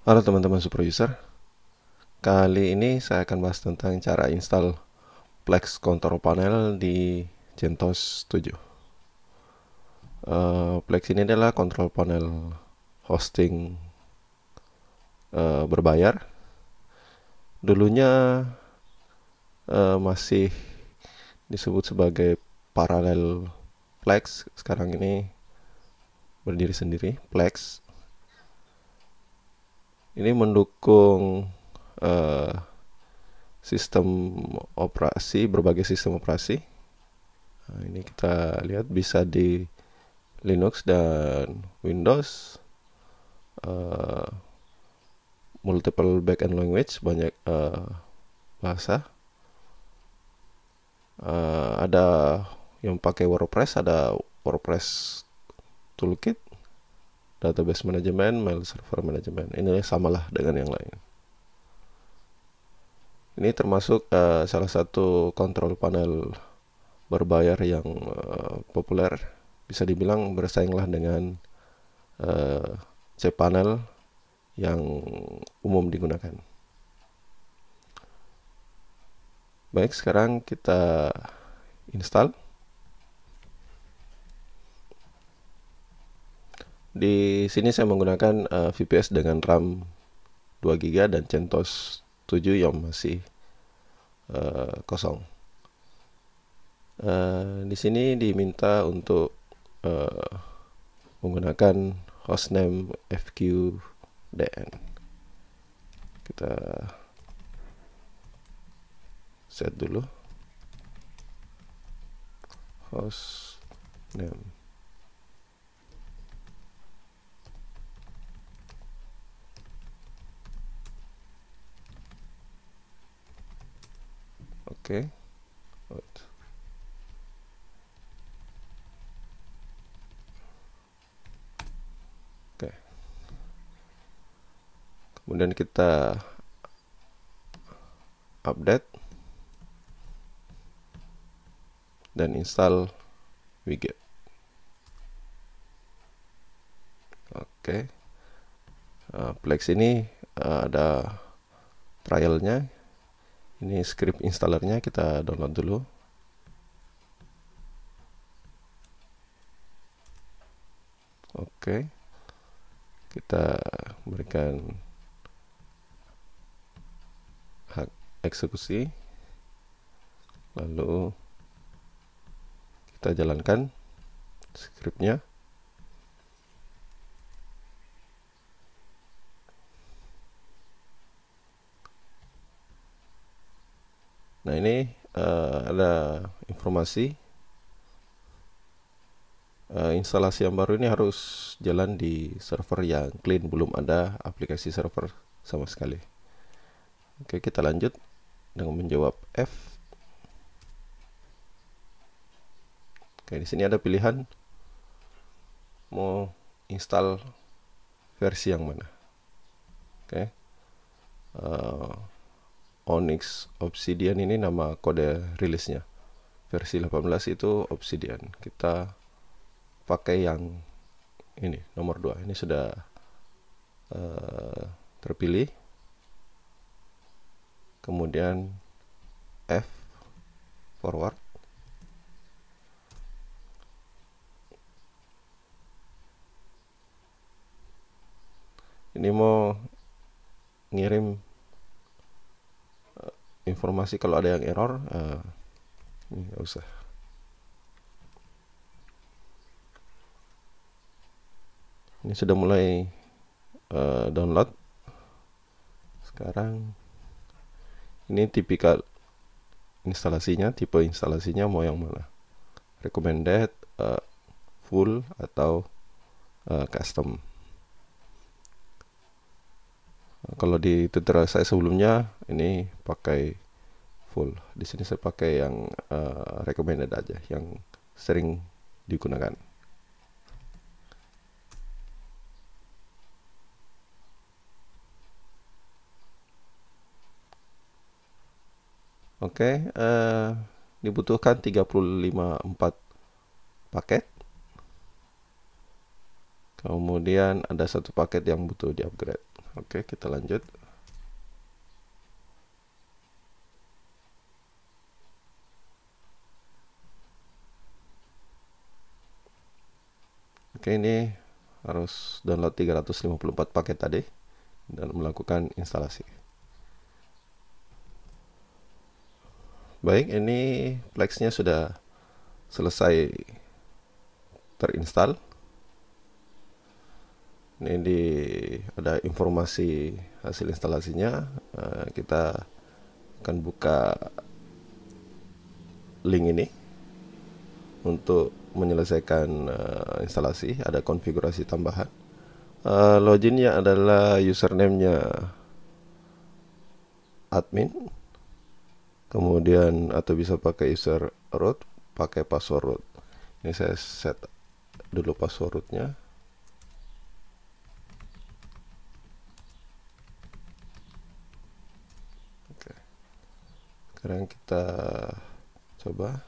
Halo teman-teman Super User Kali ini saya akan bahas tentang cara install Plex Control Panel di CentOS 7 uh, Plex eh, ini adalah control panel hosting uh, berbayar Dulunya uh, masih disebut sebagai Parallel Plex sekarang ini berdiri sendiri Plex ini mendukung uh, sistem operasi berbagai sistem operasi nah, ini kita lihat bisa di Linux dan Windows uh, multiple backend language banyak uh, bahasa uh, ada yang pakai WordPress ada WordPress toolkit database manajemen, mail server manajemen. Ini samalah dengan yang lain. Ini termasuk uh, salah satu kontrol panel berbayar yang uh, populer. Bisa dibilang bersainglah dengan uh, cPanel yang umum digunakan. Baik, sekarang kita install. Di sini saya menggunakan uh, eh, VPS dengan RAM 2 GB dan CentOS 7 yang masih uh, kosong. Uh, di sini diminta untuk uh, menggunakan hostname fqdn. Kita set dulu hostname okay oke okay. kemudian kita update dan install widget oke okay. uh, eh, Plex ini uh, ada trialnya ini script installernya kita download dulu oke kita berikan hak eksekusi lalu kita jalankan scriptnya Nah ini uh, ada informasi uh, instalasi yang baru ini harus jalan di server yang clean belum ada aplikasi server sama sekali. Oke kita lanjut dengan menjawab F. Oke di sini ada pilihan mau install versi yang mana. Oke. Uh, Onyx Obsidian ini nama kode rilisnya versi 18 itu Obsidian kita pakai yang ini nomor 2 ini sudah uh, terpilih kemudian F forward ini mau ngirim informasi kalau ada yang error uh, nggak usah ini sudah mulai uh, download sekarang ini tipikal instalasinya tipe instalasinya mau yang mana recommended uh, full atau uh, custom kalau di tutorial saya sebelumnya ini pakai full di sini saya pakai yang uh, recommended aja yang sering digunakan Oke, okay, uh, eh, dibutuhkan 354 paket. Kemudian ada satu paket yang butuh di-upgrade. Oke, kita lanjut. Oke, ini harus download 354 paket tadi dan melakukan instalasi. Baik, ini Flexnya sudah selesai terinstall ini di ada informasi hasil instalasinya uh, kita akan buka link ini untuk menyelesaikan uh, instalasi ada konfigurasi tambahan uh, loginnya adalah username admin kemudian atau bisa pakai user root pakai password root ini saya set dulu password rootnya sekarang kita coba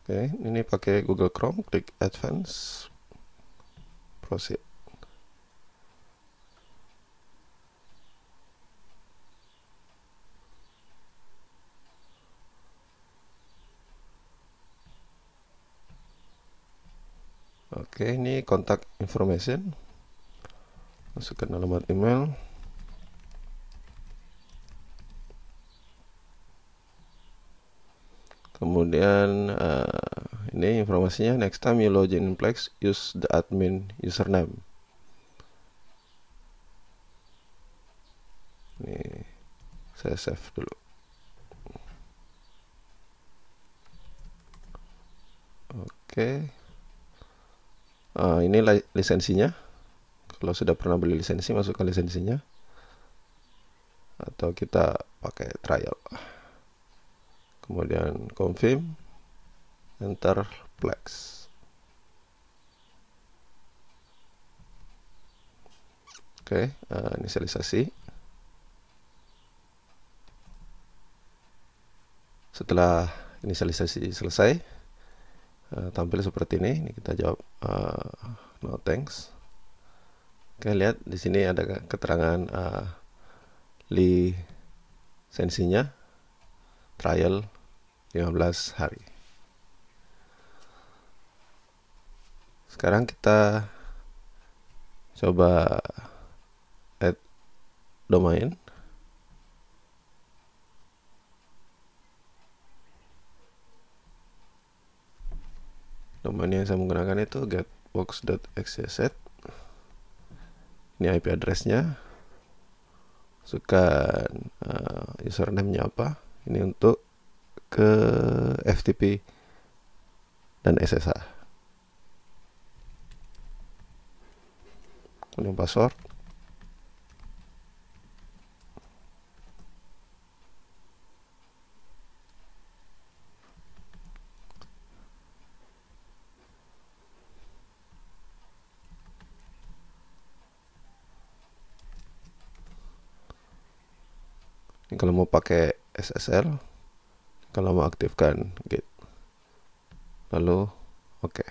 Oke, ini pakai Google Chrome, klik Advance, proceed. oke ini kontak information masukkan alamat email kemudian uh, ini informasinya next time you login in Plex use the admin username ini saya save dulu oke okay uh, ini lisensinya kalau sudah pernah beli lisensi masukkan lisensinya atau kita pakai trial kemudian confirm enter flex. oke okay, uh, eh, inisialisasi setelah inisialisasi selesai Eh, tampil seperti ini. Ini kita jawab uh, no thanks. Oke, lihat di sini ada keterangan uh, lisensinya trial 15 hari. Sekarang kita coba add domain. domain yang saya menggunakan itu getbox.xyz ini IP addressnya masukkan uh, eh, username-nya apa ini untuk ke FTP dan SSH kemudian password kalau mau pakai SSL kalau mau aktifkan git lalu oke okay.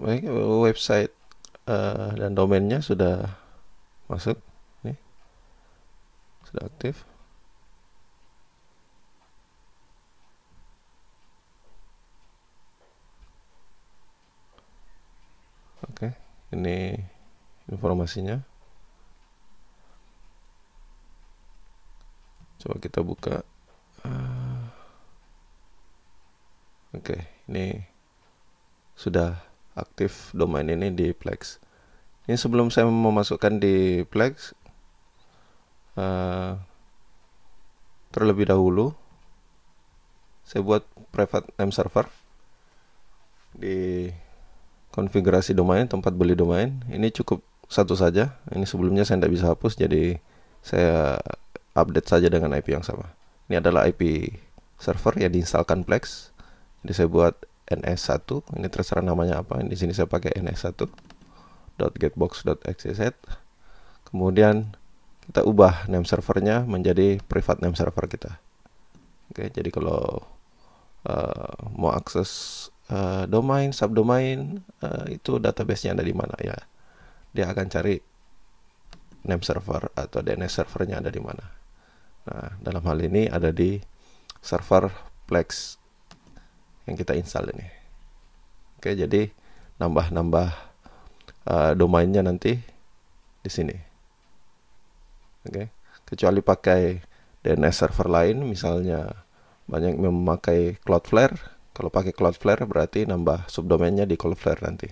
baik website uh, dan domainnya sudah masuk nih sudah aktif ini informasinya coba kita buka eh, oke okay, ini sudah aktif domain ini di Plex ini sebelum saya memasukkan di Plex uh, terlebih dahulu saya buat private name server di konfigurasi domain tempat beli domain ini cukup satu saja ini sebelumnya saya tidak bisa hapus jadi saya update saja dengan IP yang sama ini adalah IP server yang diinstalkan Plex Ini saya buat ns1 ini terserah namanya apa di sini saya pakai ns1.getbox.xyz 1 kemudian kita ubah name servernya menjadi private name server kita oke jadi kalau uh, mau akses Eh, domain, subdomain, uh, itu databasenya ada di mana ya. Dia akan cari name server atau DNS servernya ada di mana. Nah, dalam hal ini ada di server Plex yang kita install ini. Oke, jadi nambah-nambah uh, domainnya nanti di sini. Oke, kecuali pakai DNS server lain, misalnya banyak memakai Cloudflare, kalau pakai Cloudflare berarti nambah subdomainnya di Cloudflare nanti.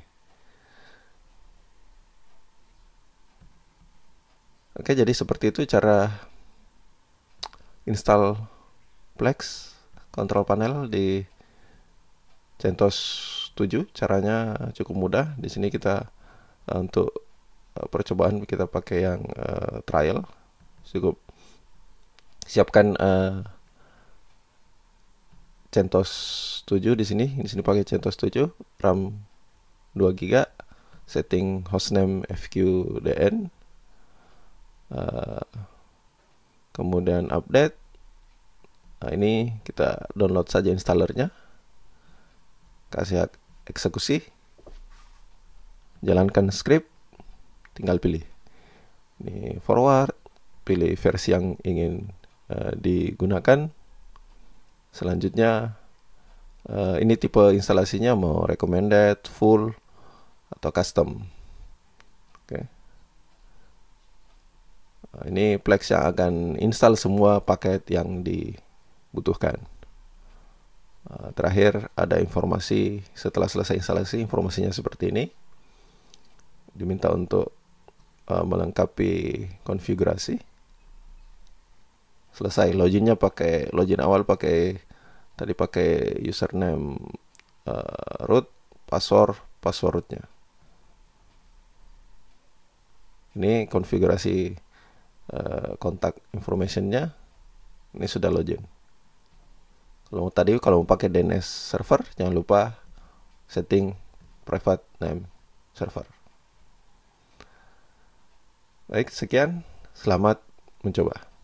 Oke, jadi seperti itu cara install Plex Control panel di CentOS 7. Caranya cukup mudah. Di sini kita eh, untuk eh, percobaan kita pakai yang uh, trial. Cukup siapkan uh, CentOS 7 di sini, di sini pakai CentOS 7, RAM 2 GB, setting hostname fqdn. Uh, eh, kemudian update. Nah, ini kita download saja installernya. Kasih eksekusi. Jalankan script, tinggal pilih. Ini forward, pilih versi yang ingin uh, digunakan Selanjutnya uh, ini tipe instalasinya mau recommended, full atau custom. Oke. Okay. Nah, eh, ini Plex yang akan install semua paket yang dibutuhkan. Eh, terakhir ada informasi setelah selesai instalasi informasinya seperti ini. Diminta untuk uh, melengkapi konfigurasi selesai loginnya pakai login awal pakai tadi pakai username uh, root password passwordnya ini konfigurasi uh, kontak informationnya ini sudah login kalau tadi kalau mau pakai DNS server jangan lupa setting private name server baik sekian selamat mencoba